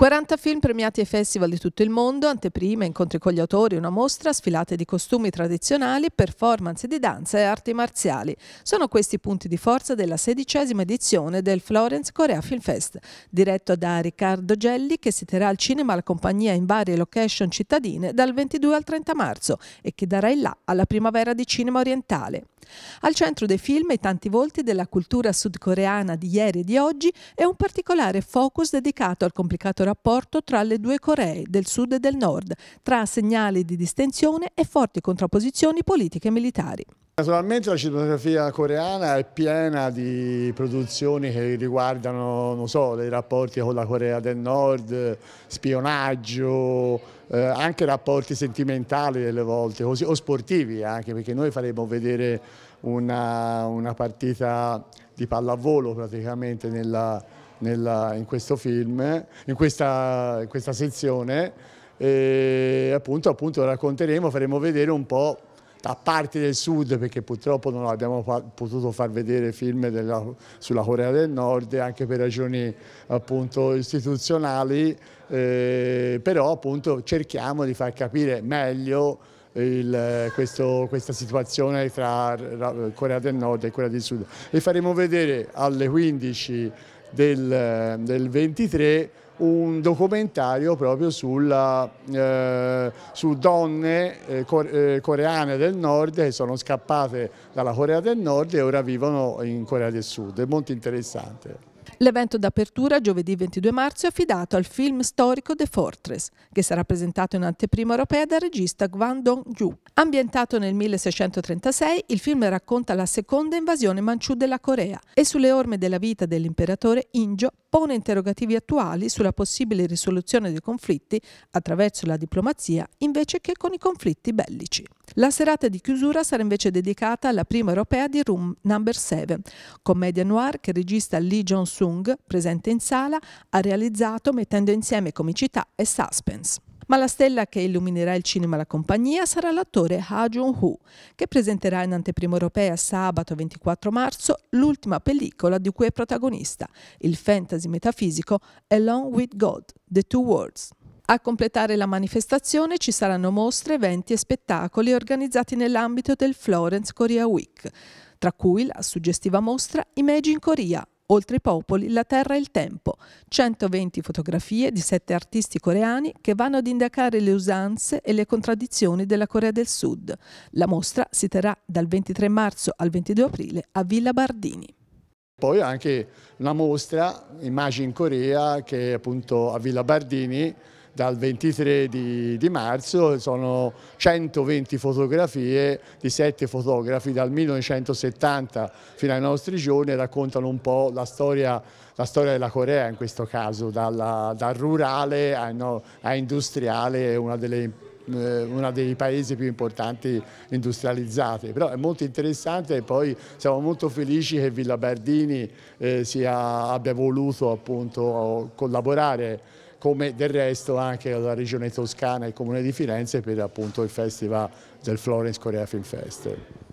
40 film premiati ai festival di tutto il mondo, anteprime, incontri con gli autori, una mostra, sfilate di costumi tradizionali, performance di danza e arti marziali. Sono questi i punti di forza della sedicesima edizione del Florence Korea Film Fest, diretto da Riccardo Gelli che si terrà al cinema alla compagnia in varie location cittadine dal 22 al 30 marzo e che darà il là alla primavera di cinema orientale. Al centro dei film i tanti volti della cultura sudcoreana di ieri e di oggi e un particolare focus dedicato al complicato rapporto tra le due Coree, del sud e del nord, tra segnali di distensione e forti contrapposizioni politiche e militari. Naturalmente la cinematografia coreana è piena di produzioni che riguardano, non so, dei rapporti con la Corea del Nord, spionaggio, eh, anche rapporti sentimentali delle volte, così, o sportivi anche, perché noi faremo vedere una, una partita di pallavolo praticamente nella, nella, in questo film, in questa, in questa sezione e appunto, appunto racconteremo, faremo vedere un po' da parte del sud perché purtroppo non abbiamo potuto far vedere film della, sulla Corea del Nord anche per ragioni appunto istituzionali eh, però appunto cerchiamo di far capire meglio il, questo, questa situazione tra Corea del Nord e Corea del Sud e faremo vedere alle 15 del, del 23 un documentario proprio sulla, eh, su donne eh, eh, coreane del nord che sono scappate dalla Corea del Nord e ora vivono in Corea del Sud, è molto interessante. L'evento d'apertura giovedì 22 marzo è affidato al film storico The Fortress, che sarà presentato in anteprima europea dal regista Guan dong ju Ambientato nel 1636, il film racconta la seconda invasione manciù della Corea e sulle orme della vita dell'imperatore Ingio pone interrogativi attuali sulla possibile risoluzione dei conflitti attraverso la diplomazia invece che con i conflitti bellici. La serata di chiusura sarà invece dedicata alla prima europea di Room No. 7, commedia noir che il regista Lee Jong-sung, presente in sala, ha realizzato mettendo insieme comicità e suspense. Ma la stella che illuminerà il cinema alla compagnia sarà l'attore Ha Jung-hoo, che presenterà in anteprima europea sabato 24 marzo l'ultima pellicola di cui è protagonista, il fantasy metafisico Along with God, The Two Worlds. A completare la manifestazione ci saranno mostre, eventi e spettacoli organizzati nell'ambito del Florence Korea Week, tra cui la suggestiva mostra Imagine Korea, Oltre i popoli, la terra e il tempo, 120 fotografie di sette artisti coreani che vanno ad indicare le usanze e le contraddizioni della Corea del Sud. La mostra si terrà dal 23 marzo al 22 aprile a Villa Bardini. Poi anche una mostra, Imagine Corea, che è appunto a Villa Bardini, dal 23 di, di, marzo, sono 120 fotografie di sette fotografi dal 1970 fino ai nostri giorni raccontano un po' la storia, la storia della Corea in questo caso, dalla, dal rurale a, no, a industriale, una delle eh, uno dei paesi più importanti industrializzati, però è molto interessante e poi siamo molto felici che Villa Bardini eh, sia, abbia voluto appunto collaborare come del resto anche la regione toscana e il comune di Firenze per appunto il festival del Florence Corea Film Fest.